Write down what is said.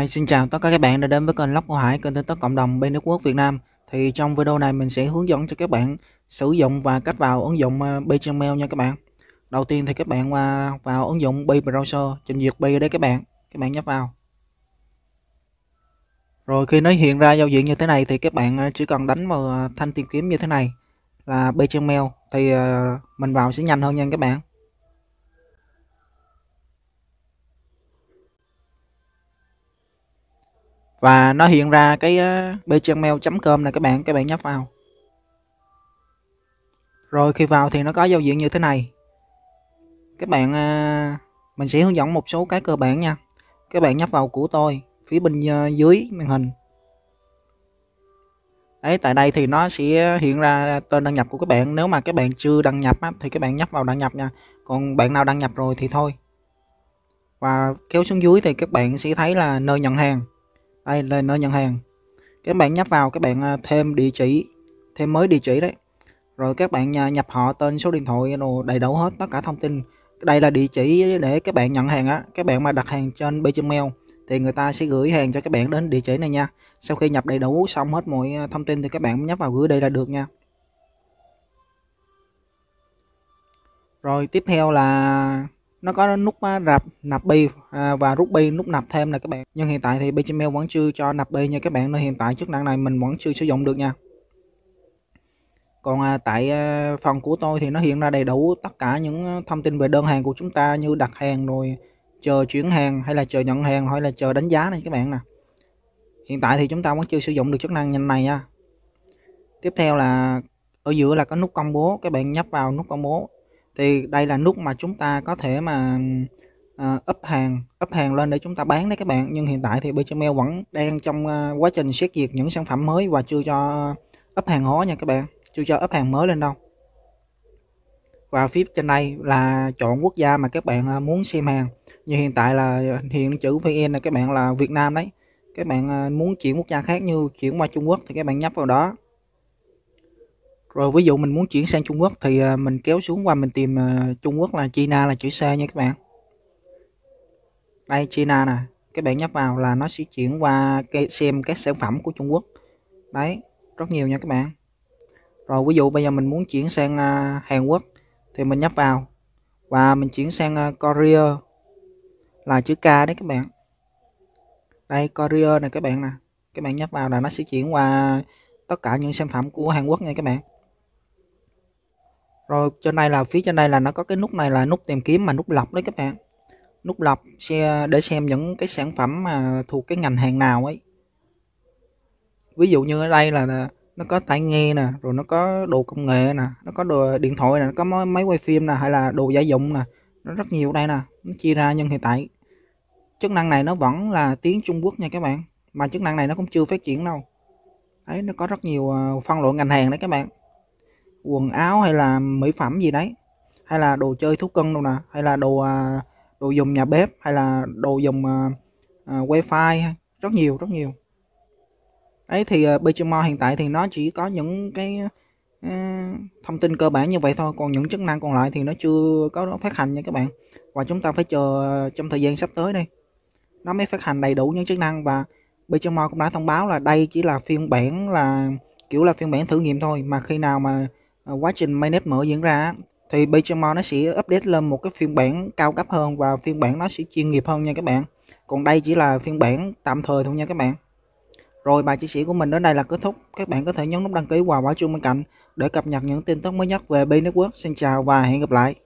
Hi, xin chào tất cả các bạn đã đến với kênh Lóc của Hải, kênh tin tức cộng đồng bên nước quốc Việt Nam. Thì trong video này mình sẽ hướng dẫn cho các bạn sử dụng và cách vào ứng dụng ờ, Bgmail nha các bạn. Đầu tiên thì các bạn vào ứng dụng B Browser, trình duyệt B để các bạn, các bạn nhấp vào. Rồi khi nó hiện ra giao diện như thế này thì các bạn ờ, chỉ cần đánh vào ờ, thanh tìm kiếm như thế này là Bgmail thì mình vào sẽ nhanh hơn nha các bạn. và nó hiện ra cái ờ, bgmail.com này các bạn các bạn nhấp vào rồi khi vào thì nó có giao diện như thế này các bạn ờ, mình sẽ hướng dẫn một số cái cơ bản nha các bạn nhấp vào của tôi phía bên ờ, dưới màn hình Đấy, tại đây thì nó sẽ hiện ra tên đăng nhập của các bạn nếu mà các bạn chưa đăng nhập á, thì các bạn nhấp vào đăng nhập nha còn bạn nào đăng nhập rồi thì thôi và kéo xuống dưới thì các bạn sẽ thấy là nơi nhận hàng đây lên nơi nhận hàng các bạn nhấp vào các bạn à, thêm địa chỉ thêm mới địa chỉ đấy rồi các bạn à, nhập họ tên số điện thoại đồ đầy đủ hết tất cả thông tin đây là địa chỉ để các bạn nhận hàng á các bạn mà đặt hàng trên Gmail thì người ta sẽ gửi hàng cho các bạn đến địa chỉ này nha sau khi nhập đầy đủ xong hết mọi à, thông tin thì các bạn nhấp vào gửi đây là được nha rồi tiếp theo là nó có nút rạp nạp bi à, và rút bi nút nạp thêm nè các bạn nhưng hiện tại thì Bitmail vẫn chưa cho nạp bi nha các bạn nên hiện tại chức năng này mình vẫn chưa sử dụng được nha còn à, tại à, phòng của tôi thì nó hiện ra đầy đủ tất cả những thông tin về đơn hàng của chúng ta như đặt hàng rồi chờ chuyển hàng hay là chờ nhận hàng hay là chờ đánh giá này các bạn nè hiện tại thì chúng ta vẫn chưa sử dụng được chức năng nhanh này nha tiếp theo là ở giữa là có nút công bố các bạn nhấp vào nút công bố thì đây là nút mà chúng ta có thể mà uh, hàng ấp hàng lên để chúng ta bán đấy các bạn nhưng hiện tại thì Bgmail vẫn đang trong uh, quá trình xét duyệt những sản phẩm mới và chưa cho ấp hàng hóa nha các bạn chưa cho ấp hàng mới lên đâu và phía trên đây là chọn quốc gia mà các bạn ờ, muốn xem hàng như hiện tại là hiện chữ VN là các bạn là Việt Nam đấy các bạn muốn chuyển quốc gia khác như chuyển qua Trung Quốc thì các bạn nhấp vào đó rồi ví dụ mình muốn chuyển sang Trung Quốc thì à, mình kéo xuống qua mình tìm à, Trung Quốc là China là chữ C nha các bạn đây China nè các bạn nhấp vào là nó sẽ chuyển qua xem các sản phẩm của Trung Quốc đấy rất nhiều nha các bạn rồi ví dụ bây giờ mình muốn chuyển sang à, Hàn Quốc thì mình nhấp vào và mình chuyển sang Korea là chữ K đấy các bạn đây Korea này các bạn nè các bạn nhấp vào là nó sẽ chuyển qua tất cả những sản phẩm của Hàn Quốc nha các bạn rồi trên đây là phía trên đây là nó có cái nút này là nút tìm kiếm mà nút lọc đấy các bạn nút lọc xe để xem những cái sản phẩm mà thuộc cái ngành hàng nào ấy ví dụ như ở đây là nó có tai nghe nè rồi nó có đồ công nghệ nè nó có đồ điện thoại nè nó có máy, quay phim nè hay là đồ gia dụng nè nó rất nhiều đây nè nó chia ra nhưng hiện tại chức năng này nó vẫn là tiếng Trung Quốc nha các bạn mà chức năng này nó cũng chưa phát triển đâu đấy nó có rất nhiều ờ, phân loại ngành hàng đấy các bạn quần áo hay là mỹ phẩm gì đấy hay là đồ chơi thú cưng đâu nè hay là đồ à, đồ dùng nhà bếp hay là đồ dùng uh, wifi rất nhiều rất nhiều ấy thì uh, Pokemon hiện tại thì nó chỉ có những cái uh, thông tin cơ bản như vậy thôi còn những chức năng còn lại thì nó chưa có phát hành nha các bạn và chúng ta phải chờ trong thời gian sắp tới đây nó mới phát hành đầy đủ những chức năng và Pokemon cũng đã thông báo là đây chỉ là phiên bản là kiểu là phiên bản thử nghiệm thôi mà khi nào mà À, quá trình mainnet mở diễn ra thì Pokemon nó sẽ update lên một cái phiên bản cao cấp hơn và phiên bản nó sẽ chuyên nghiệp hơn nha các bạn còn đây chỉ là phiên bản tạm thời thôi nha các bạn rồi bài chia sẻ của mình đến đây là kết thúc các bạn có thể nhấn nút đăng ký và quả chuông bên cạnh để cập nhật những tin tức mới nhất về Bi Network xin chào và hẹn gặp lại